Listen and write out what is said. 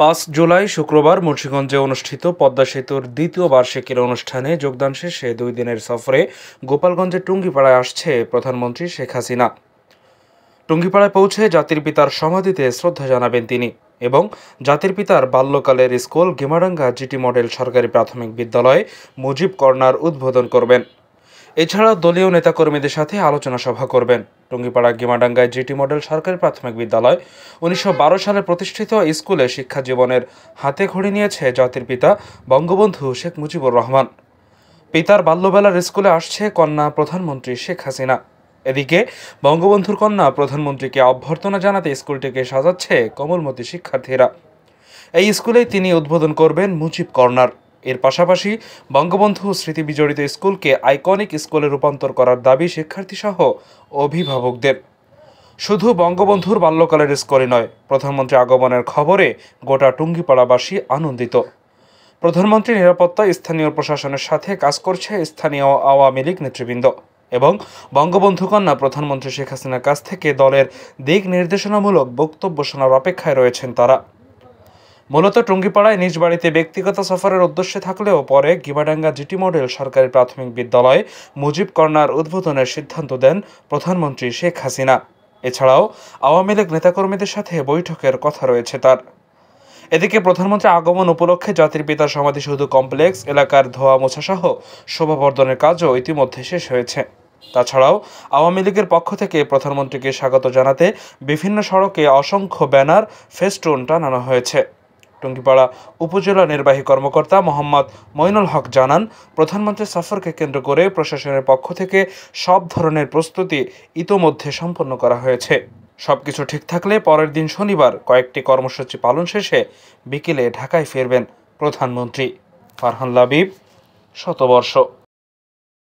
পাঁচ জুলাই শুক্রবার মুন্সীগঞ্জে অনুষ্ঠিত পদ্মা সেতুর দ্বিতীয় বার্ষিকীর অনুষ্ঠানে যোগদান শেষে দুই দিনের সফরে গোপালগঞ্জের টুঙ্গিপাড়ায় আসছে প্রধানমন্ত্রী শেখ হাসিনা টুঙ্গিপাড়ায় পৌঁছে জাতির পিতার সমাধিতে শ্রদ্ধা জানাবেন তিনি এবং জাতির পিতার বাল্যকালের স্কুল গেমারাঙ্গা জিটি মডেল সরকারি প্রাথমিক বিদ্যালয়ে মুজিব কর্নার উদ্বোধন করবেন এছাড়া দলীয় নেতাকর্মীদের সাথে আলোচনা সভা করবেন টঙ্গিপাড়া গিমাডাঙ্গায় জিটি মডেল সরকারি প্রাথমিক বিদ্যালয় উনিশশো সালে প্রতিষ্ঠিত স্কুলে শিক্ষা জীবনের হাতে ঘড়ি নিয়েছে জাতির পিতা বঙ্গবন্ধু শেখ মুজিবুর রহমান পিতার বাল্যবেলার স্কুলে আসছে কন্যা প্রধানমন্ত্রী শেখ হাসিনা এদিকে বঙ্গবন্ধুর কন্যা প্রধানমন্ত্রীকে অভ্যর্থনা জানাতে স্কুলটিকে সাজাচ্ছে কমলমতি শিক্ষার্থীরা এই স্কুলেই তিনি উদ্বোধন করবেন মুজিব কর্নার এর পাশাপাশি বঙ্গবন্ধু স্মৃতি বিজড়িত স্কুলকে আইকনিক স্কুলে রূপান্তর করার দাবি শিক্ষার্থীসহ অভিভাবকদের শুধু বঙ্গবন্ধুর বাল্যকালের স্কুলে নয় প্রধানমন্ত্রী আগমনের খবরে গোটা টুঙ্গিপাড়াবাসী আনন্দিত প্রধানমন্ত্রী নিরাপত্তা স্থানীয় প্রশাসনের সাথে কাজ করছে স্থানীয় আওয়ামী লীগ নেতৃবৃন্দ এবং বঙ্গবন্ধু কন্যা প্রধানমন্ত্রী শেখ হাসিনার কাছ থেকে দলের দিক নির্দেশনামূলক বক্তব্য শোনার অপেক্ষায় রয়েছেন তারা মূলত টুঙ্গিপাড়ায় নিজ বাড়িতে ব্যক্তিগত সফরের উদ্দেশ্যে থাকলেও পরে গিবাডাঙ্গা জিটি মডেল সরকারি প্রাথমিক বিদ্যালয় মুজিব কর্নার উদ্বোধনের সিদ্ধান্ত দেন প্রধানমন্ত্রী শেখ হাসিনা এছাড়াও আওয়ামী লীগ নেতাকর্মীদের সাথে বৈঠকের কথা রয়েছে তার এদিকে প্রধানমন্ত্রী আগমন উপলক্ষে জাতির পিতার সমাধিসৌধ কমপ্লেক্স এলাকার ধোয়া মোছাসহ শোভাবর্ধনের কাজও ইতিমধ্যে শেষ হয়েছে তাছাড়াও আওয়ামী লীগের পক্ষ থেকে প্রধানমন্ত্রীকে স্বাগত জানাতে বিভিন্ন সড়কে অসংখ্য ব্যানার ফেস্টুন টানানো হয়েছে টুঙ্গিপাড়া উপজেলা নির্বাহী কর্মকর্তা মোহাম্মদ মইনুল হক জানান প্রধানমন্ত্রী সফরকে কেন্দ্র করে প্রশাসনের পক্ষ থেকে সব ধরনের প্রস্তুতি ইতোমধ্যে সম্পন্ন করা হয়েছে সবকিছু ঠিক থাকলে পরের দিন শনিবার কয়েকটি কর্মসূচি পালন শেষে বিকেলে ঢাকায় ফিরবেন প্রধানমন্ত্রী ফারহান লাবিব শতবর্ষ